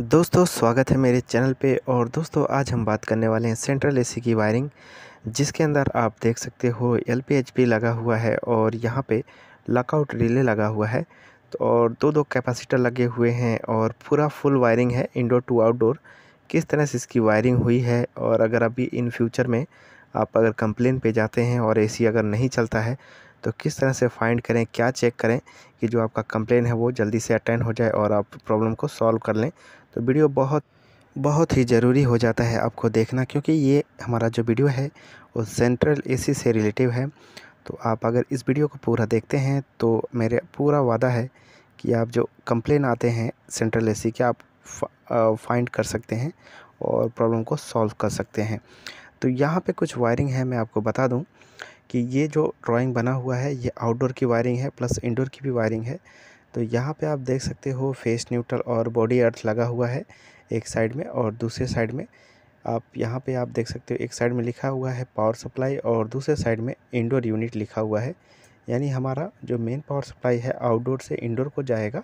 दोस्तों स्वागत है मेरे चैनल पे और दोस्तों आज हम बात करने वाले हैं सेंट्रल एसी की वायरिंग जिसके अंदर आप देख सकते हो एल लगा हुआ है और यहाँ पे लकआउट रिले लगा हुआ है तो और दो दो कैपेसिटर लगे हुए हैं और पूरा फुल वायरिंग है इंडोर टू आउटडोर किस तरह से इसकी वायरिंग हुई है और अगर अभी इन फ्यूचर में आप अगर कंप्लेन पे जाते हैं और एसी अगर नहीं चलता है तो किस तरह से फाइंड करें क्या चेक करें कि जो आपका कंप्लेन है वो जल्दी से अटेंड हो जाए और आप प्रॉब्लम को सॉल्व कर लें तो वीडियो बहुत बहुत ही ज़रूरी हो जाता है आपको देखना क्योंकि ये हमारा जो वीडियो है वो सेंट्रल एसी से रिलेटिव है तो आप अगर इस वीडियो को पूरा देखते हैं तो मेरे पूरा वादा है कि आप जो कंप्लेन आते हैं सेंट्रल एसी के आप फाइंड कर सकते हैं और प्रॉब्लम को सॉल्व कर सकते हैं तो यहाँ पे कुछ वायरिंग है मैं आपको बता दूँ कि ये जो ड्राइंग बना हुआ है ये आउटडोर की वायरिंग है प्लस इंडोर की भी वायरिंग है तो यहाँ पे आप देख सकते हो फेस न्यूट्रल और बॉडी अर्थ लगा हुआ है एक साइड में और दूसरे साइड में आप यहाँ पे आप देख सकते हो एक साइड में लिखा हुआ है पावर सप्लाई और दूसरे साइड में इंडोर यूनिट लिखा हुआ है यानी हमारा जो मेन पावर सप्लाई है आउटडोर से इंडोर को जाएगा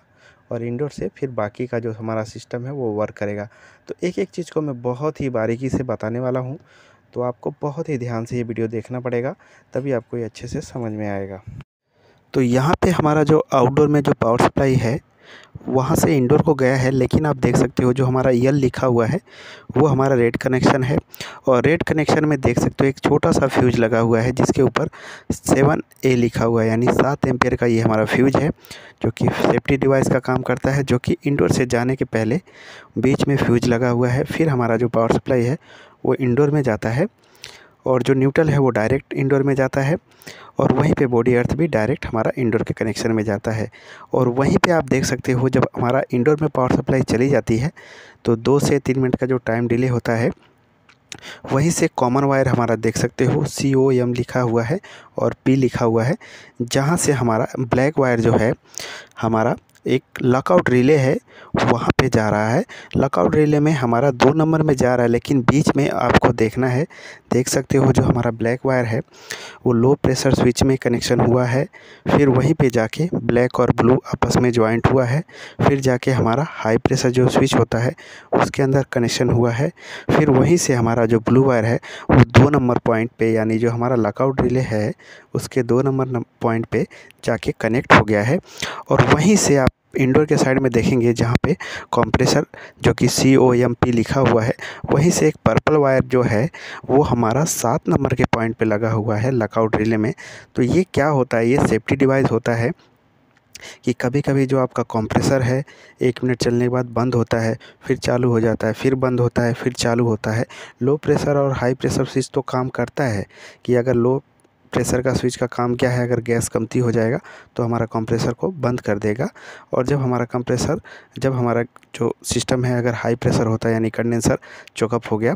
और इंडोर से फिर बाकी का जो हमारा सिस्टम है वो वर्क करेगा तो एक एक चीज़ को मैं बहुत ही बारीकी से बताने वाला हूँ तो आपको बहुत ही ध्यान से ये वीडियो देखना पड़ेगा तभी आपको ये अच्छे से समझ में आएगा तो यहाँ पे हमारा जो आउटडोर में जो पावर सप्लाई है वहाँ से इंडोर को गया है लेकिन आप देख सकते हो जो हमारा यल e लिखा हुआ है वो हमारा रेड कनेक्शन है और रेड कनेक्शन में देख सकते हो एक छोटा सा फ्यूज लगा हुआ है जिसके ऊपर सेवन ए लिखा हुआ है यानी सात एम्पेयर का ये हमारा फ्यूज है जो कि सेफ्टी डिवाइस का काम करता है जो कि इंडोर से जाने के पहले बीच में फ्यूज लगा हुआ है फिर हमारा जो पावर सप्लाई है वो इंडोर में जाता है और जो न्यूट्रल है वो डायरेक्ट इंडोर में जाता है और वहीं पे बॉडी अर्थ भी डायरेक्ट हमारा इंडोर के कनेक्शन में जाता है और वहीं पे आप देख सकते हो जब हमारा इंडोर में पावर सप्लाई चली जाती है तो दो से तीन मिनट का जो टाइम डिले होता है वहीं से कॉमन वायर हमारा देख सकते हो सी ओ एम लिखा हुआ है और पी लिखा हुआ है जहाँ से हमारा ब्लैक वायर जो है हमारा एक लकआउट रिले है वहाँ पे जा रहा है लकआउट रिले में हमारा दो नंबर में जा रहा है लेकिन बीच में आपको देखना है देख सकते हो जो हमारा ब्लैक वायर है वो लो प्रेशर स्विच में कनेक्शन हुआ है फिर वहीं पे जाके ब्लैक और ब्लू आपस में ज्वाइंट हुआ है फिर जाके हमारा हाई प्रेशर जो स्विच होता है उसके अंदर कनेक्शन हुआ है फिर वहीं से हमारा जो ब्लू वायर है वो दो नंबर पॉइंट पर यानी जो हमारा लकआउट रिले है उसके दो नंबर पॉइंट पर जाके कनेक्ट हो गया है और वहीं से आप इंडोर के साइड में देखेंगे जहाँ पे कंप्रेसर जो कि सी ओ एम पी लिखा हुआ है वहीं से एक पर्पल वायर जो है वो हमारा सात नंबर के पॉइंट पे लगा हुआ है लकआउट रिले में तो ये क्या होता है ये सेफ्टी डिवाइस होता है कि कभी कभी जो आपका कंप्रेसर है एक मिनट चलने के बाद बंद होता है फिर चालू हो जाता है फिर बंद होता है फिर चालू होता है लो प्रेशर और हाई प्रेशर स्विच तो काम करता है कि अगर लो प्रेशर का स्विच का काम क्या है अगर गैस कमती हो जाएगा तो हमारा कंप्रेसर को बंद कर देगा और जब हमारा कंप्रेसर जब हमारा जो सिस्टम है अगर हाई प्रेशर होता है यानी कंडेंसर चोकअप हो गया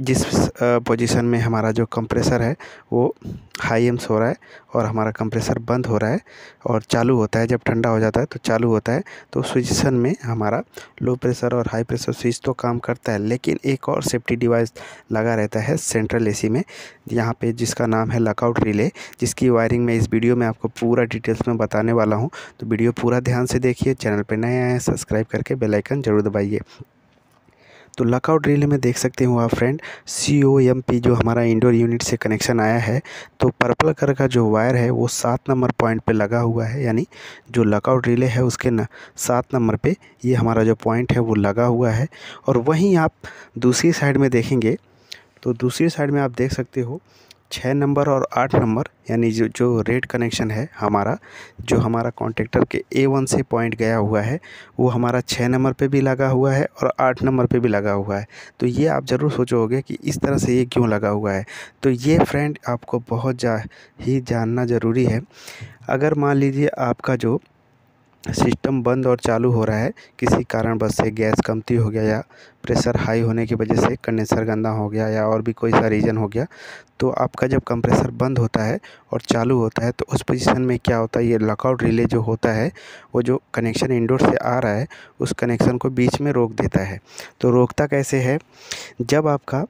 जिस पोजीशन में हमारा जो कंप्रेसर है वो हाई एम्स हो रहा है और हमारा कंप्रेसर बंद हो रहा है और चालू होता है जब ठंडा हो जाता है तो चालू होता है तो उस में हमारा लो प्रेशर और हाई प्रेशर स्विच तो काम करता है लेकिन एक और सेफ्टी डिवाइस लगा रहता है सेंट्रल ए में यहाँ पर जिसका नाम है लकआउट रिले जिसकी वायरिंग मैं इस वीडियो में आपको पूरा डिटेल्स में बताने वाला हूँ तो वीडियो पूरा ध्यान से देखिए चैनल पर नए आए हैं सब्सक्राइब करके बेलाइकन ज़रूर दबाइए तो लकआउट रिले में देख सकते हो आप friend C O M P जो हमारा इंडोर यूनिट से कनेक्शन आया है तो पर्पल कलर का जो वायर है वो सात नंबर पॉइंट पे लगा हुआ है यानी जो लकआउट रिले है उसके न सात नंबर पे ये हमारा जो पॉइंट है वो लगा हुआ है और वहीं आप दूसरी साइड में देखेंगे तो दूसरी साइड में आप देख सकते हो छः नंबर और आठ नंबर यानी जो जो रेड कनेक्शन है हमारा जो हमारा कॉन्ट्रेक्टर के ए वन से पॉइंट गया हुआ है वो हमारा छः नंबर पे भी लगा हुआ है और आठ नंबर पे भी लगा हुआ है तो ये आप ज़रूर सोचोगे कि इस तरह से ये क्यों लगा हुआ है तो ये फ्रेंड आपको बहुत जा ही जानना ज़रूरी है अगर मान लीजिए आपका जो सिस्टम बंद और चालू हो रहा है किसी कारणवश से गैस कमती हो गया या प्रेशर हाई होने की वजह से कंडेंसर गंदा हो गया या और भी कोई सा रीज़न हो गया तो आपका जब कंप्रेसर बंद होता है और चालू होता है तो उस पोजीशन में क्या होता है ये लॉकआउट रिले जो होता है वो जो कनेक्शन इंडोर से आ रहा है उस कनेक्शन को बीच में रोक देता है तो रोकता कैसे है जब आपका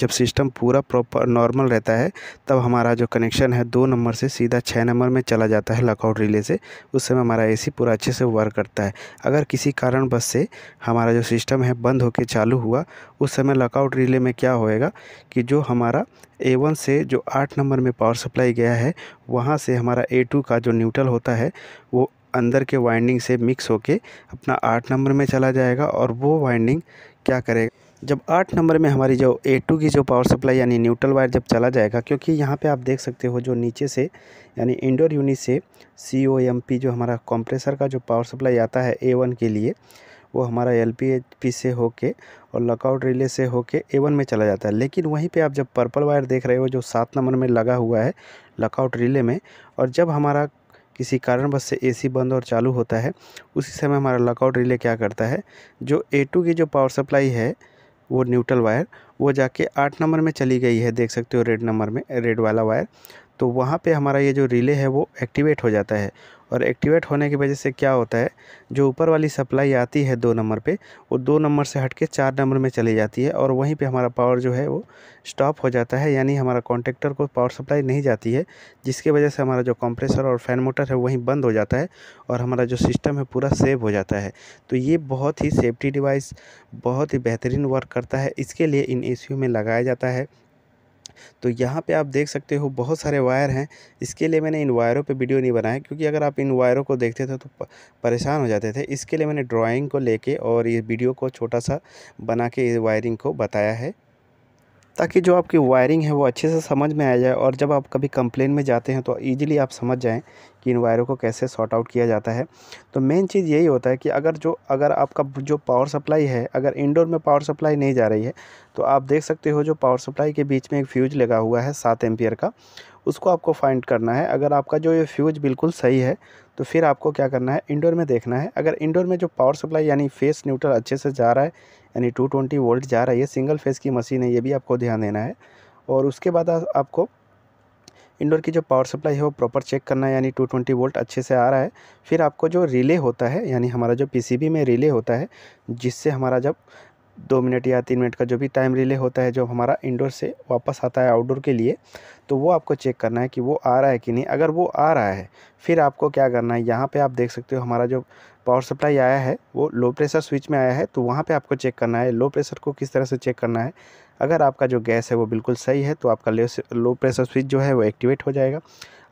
जब सिस्टम पूरा प्रॉपर नॉर्मल रहता है तब हमारा जो कनेक्शन है दो नंबर से सीधा छः नंबर में चला जाता है लॉकआउट रिले से उस समय हमारा ए सी पूरा अच्छे से वर्क करता है अगर किसी कारणवश से हमारा जो सिस्टम है बंद होकर चालू हुआ उस समय लॉकआउट रिले में क्या होएगा कि जो हमारा ए वन से जो आठ नंबर में पावर सप्लाई गया है वहाँ से हमारा ए टू का जो न्यूट्रल होता है वो अंदर के वाइंडिंग से मिक्स होके अपना आठ नंबर में चला जाएगा और वो वाइंडिंग क्या करेगा जब आठ नंबर में हमारी जो ए टू की जो पावर सप्लाई यानी न्यूट्रल वायर जब चला जाएगा क्योंकि यहाँ पे आप देख सकते हो जो नीचे से यानी इंडोर यूनिट से सी ओ एम पी जो हमारा कंप्रेसर का जो पावर सप्लाई आता है ए वन के लिए वो हमारा एल पी एच पी से होके और लकआउट रिले से होके ए वन में चला जाता है लेकिन वहीं पे आप जब पर्पल वायर देख रहे हो जो सात नंबर में लगा हुआ है लकआउट रिले में और जब हमारा किसी कारणवश से एसी बंद और चालू होता है उसी समय हमारा लकआउट रिले क्या करता है जो ए टू की जो पावर सप्लाई है वो न्यूट्रल वायर वो जाके आठ नंबर में चली गई है देख सकते हो रेड नंबर में रेड वाला वायर तो वहाँ पे हमारा ये जो रिले है वो एक्टिवेट हो जाता है और एक्टिवेट होने की वजह से क्या होता है जो ऊपर वाली सप्लाई आती है दो नंबर पे वो दो नंबर से हट के चार नंबर में चली जाती है और वहीं पे हमारा पावर जो है वो स्टॉप हो जाता है यानी हमारा कॉन्टेक्टर को पावर सप्लाई नहीं जाती है जिसकी वजह से हमारा जो कंप्रेसर और फैन मोटर है वहीं बंद हो जाता है और हमारा जो सिस्टम है पूरा सेव हो जाता है तो ये बहुत ही सेफ्टी डिवाइस बहुत ही बेहतरीन वर्क करता है इसके लिए इन ए में लगाया जाता है तो यहाँ पे आप देख सकते हो बहुत सारे वायर हैं इसके लिए मैंने इन वायरों पे वीडियो नहीं बनाया क्योंकि अगर आप इन वायरों को देखते थे तो परेशान हो जाते थे इसके लिए मैंने ड्राइंग को लेके और ये वीडियो को छोटा सा बना के वायरिंग को बताया है ताकि जो आपकी वायरिंग है वो अच्छे से समझ में आ जाए और जब आप कभी कंप्लेन में जाते हैं तो ईजिली आप समझ जाएँ कि इन वायरों को कैसे सॉर्ट आउट किया जाता है तो मेन चीज़ यही होता है कि अगर जो अगर आपका जो पावर सप्लाई है अगर इंडोर में पावर सप्लाई नहीं जा रही है तो आप देख सकते हो जो पावर सप्लाई के बीच में एक फ्यूज लगा हुआ है सात एम्पियर का उसको आपको फाइंड करना है अगर आपका जो ये फ्यूज बिल्कुल सही है तो फिर आपको क्या करना है इंडोर में देखना है अगर इंडोर में जो पावर सप्लाई यानी फेस न्यूट्रल अच्छे से जा रहा है यानी 220 वोल्ट जा रही है सिंगल फेज़ की मशीन है ये भी आपको ध्यान देना है और उसके बाद आपको इंडोर की जो पावर सप्लाई है वो प्रॉपर चेक करना है यानी 220 वोल्ट अच्छे से आ रहा है फिर आपको जो रिले होता है यानी हमारा जो पीसीबी में रिले होता है जिससे हमारा जब दो मिनट या तीन मिनट का जो भी टाइम रिले होता है जो हमारा इंडोर से वापस आता है आउटडोर के लिए तो वो आपको चेक करना है कि वो आ रहा है कि नहीं अगर वो आ रहा है फिर आपको क्या करना है यहाँ पे आप देख सकते हो हमारा जो पावर सप्लाई आया है वो लो प्रेशर स्विच में आया है तो वहाँ पे आपको चेक करना है लो प्रेशर को किस तरह से चेक करना है अगर आपका जो गैस है वो बिल्कुल सही है तो आपका लो प्रेशर स्विच जो है वो एक्टिवेट हो जाएगा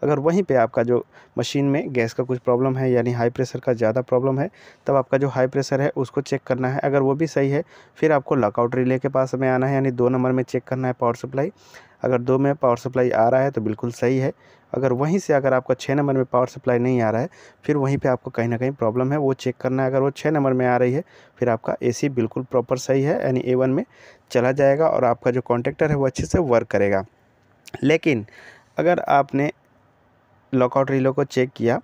अगर वहीं पे आपका जो मशीन में गैस का कुछ प्रॉब्लम है यानी हाई प्रेशर का ज़्यादा प्रॉब्लम है तब आपका जो हाई प्रेशर है उसको चेक करना है अगर वो भी सही है फिर आपको लॉकआउट रिले के पास में आना है यानी दो नंबर में चेक करना है पावर सप्लाई अगर दो में पावर सप्लाई आ रहा है तो बिल्कुल सही है अगर वहीं से अगर आपका छः नंबर में पावर सप्लाई नहीं आ रहा है फिर वहीं पे आपको कहीं ना कहीं प्रॉब्लम है वो चेक करना है अगर वो छः नंबर में आ रही है फिर आपका एसी बिल्कुल प्रॉपर सही है यानी ए में चला जाएगा और आपका जो कॉन्ट्रेक्टर है वो अच्छे से वर्क करेगा लेकिन अगर आपने लॉकआउट रिले को चेक किया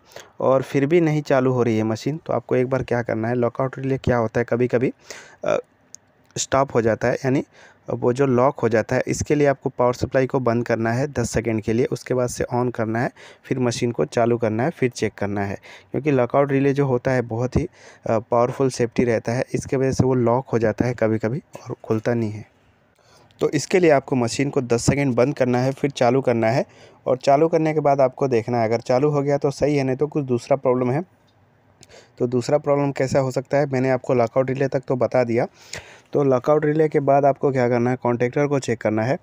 और फिर भी नहीं चालू हो रही है मशीन तो आपको एक बार क्या करना है लॉकआउट रिले क्या होता है कभी कभी स्टॉप हो जाता है यानी वो जो लॉक हो जाता है इसके लिए आपको पावर सप्लाई को बंद करना है दस सेकेंड के लिए उसके बाद से ऑन करना है फिर मशीन को चालू करना है फिर चेक करना है क्योंकि लॉकआउट रिले जो होता है बहुत ही पावरफुल सेफ्टी रहता है इसके वजह से वो लॉक हो जाता है कभी कभी और खुलता नहीं है तो इसके लिए आपको मशीन को 10 सेकेंड बंद करना है फिर चालू करना है और चालू करने के बाद आपको देखना है अगर चालू हो गया तो सही है नहीं तो कुछ दूसरा प्रॉब्लम है तो दूसरा प्रॉब्लम कैसा हो सकता है मैंने आपको लॉकआउट रिले तक तो बता दिया तो लॉकआउट रिले के बाद आपको क्या करना है कॉन्ट्रेक्टर को चेक करना है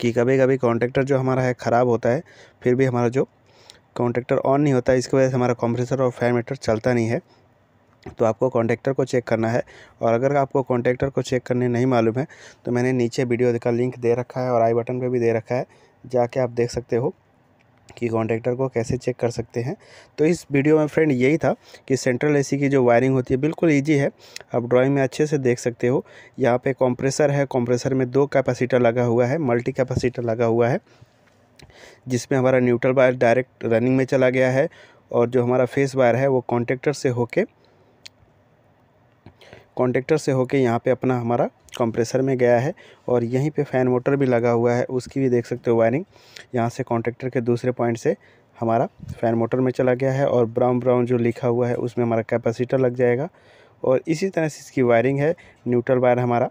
कि कभी कभी कॉन्ट्रेक्टर जो हमारा है ख़राब होता है फिर भी हमारा जो कॉन्ट्रेक्टर ऑन नहीं होता इसकी वजह से हमारा कॉम्प्रेसर और फैन मीटर चलता नहीं है तो आपको कॉन्ट्रेक्टर को चेक करना है और अगर आपको कॉन्टेक्टर को चेक करने नहीं मालूम है तो मैंने नीचे वीडियो का लिंक दे रखा है और आई बटन पर भी दे रखा है जाके आप देख सकते हो कि कॉन्ट्रैक्टर को कैसे चेक कर सकते हैं तो इस वीडियो में फ्रेंड यही था कि सेंट्रल एसी की जो वायरिंग होती है बिल्कुल ईजी है आप ड्राइंग में अच्छे से देख सकते हो यहाँ पर कॉम्प्रेसर है कॉम्प्रेसर में दो कैपेसिटर लगा हुआ है मल्टी कैपेसिटर लगा हुआ है जिसमें हमारा न्यूट्रल वायर डायरेक्ट रनिंग में चला गया है और जो हमारा फेस वायर है वो कॉन्ट्रेक्टर से होके कॉन्ट्रेक्टर से होके यहाँ पर अपना हमारा कंप्रेसर में गया है और यहीं पे फ़ैन मोटर भी लगा हुआ है उसकी भी देख सकते हो वायरिंग यहाँ से कॉन्ट्रेक्टर के दूसरे पॉइंट से हमारा फ़ैन मोटर में चला गया है और ब्राउन ब्राउन जो लिखा हुआ है उसमें हमारा कैपेसिटर लग जाएगा और इसी तरह से इसकी वायरिंग है न्यूट्रल वायर हमारा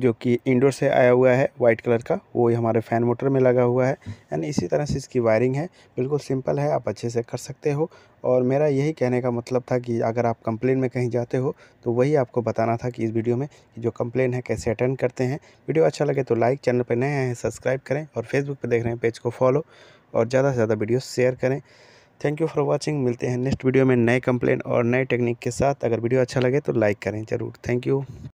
जो कि इंडोर से आया हुआ है वाइट कलर का वो ही हमारे फ़ैन मोटर में लगा हुआ है एंड इसी तरह से इसकी वायरिंग है बिल्कुल सिंपल है आप अच्छे से कर सकते हो और मेरा यही कहने का मतलब था कि अगर आप कंप्लेन में कहीं जाते हो तो वही आपको बताना था कि इस वीडियो में जो कंप्लेन है कैसे अटेंड करते हैं वीडियो अच्छा लगे तो लाइक चैनल पर नए आए हैं सब्सक्राइब करें और फेसबुक पर देख रहे हैं पेज को फॉलो और ज़्यादा से ज़्यादा वीडियो शेयर करें थैंक यू फॉर वॉचिंग मिलते हैं नेक्स्ट वीडियो में नए कंप्लेन और नए टेक्निक के साथ अगर वीडियो अच्छा लगे तो लाइक करें ज़रूर थैंक यू